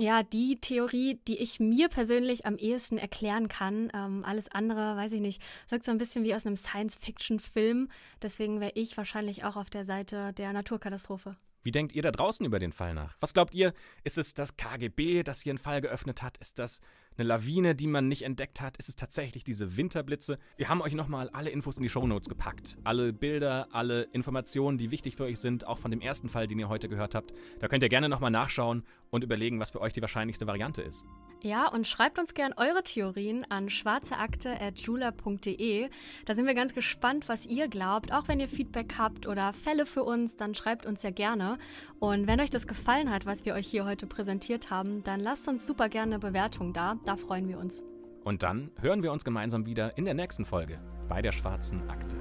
S2: ja, die Theorie, die ich mir persönlich am ehesten erklären kann. Ähm, alles andere, weiß ich nicht, wirkt so ein bisschen wie aus einem Science-Fiction-Film. Deswegen wäre ich wahrscheinlich auch auf der Seite der Naturkatastrophe.
S1: Wie denkt ihr da draußen über den Fall nach? Was glaubt ihr? Ist es das KGB, das hier einen Fall geöffnet hat? Ist das eine Lawine, die man nicht entdeckt hat, ist es tatsächlich diese Winterblitze. Wir haben euch nochmal alle Infos in die Shownotes gepackt. Alle Bilder, alle Informationen, die wichtig für euch sind, auch von dem ersten Fall, den ihr heute gehört habt. Da könnt ihr gerne nochmal nachschauen und überlegen, was für euch die wahrscheinlichste Variante ist.
S2: Ja, und schreibt uns gern eure Theorien an schwarzeakte.jula.de. Da sind wir ganz gespannt, was ihr glaubt. Auch wenn ihr Feedback habt oder Fälle für uns, dann schreibt uns ja gerne. Und wenn euch das gefallen hat, was wir euch hier heute präsentiert haben, dann lasst uns super gerne eine Bewertung da. Da freuen wir uns.
S1: Und dann hören wir uns gemeinsam wieder in der nächsten Folge bei der schwarzen Akte.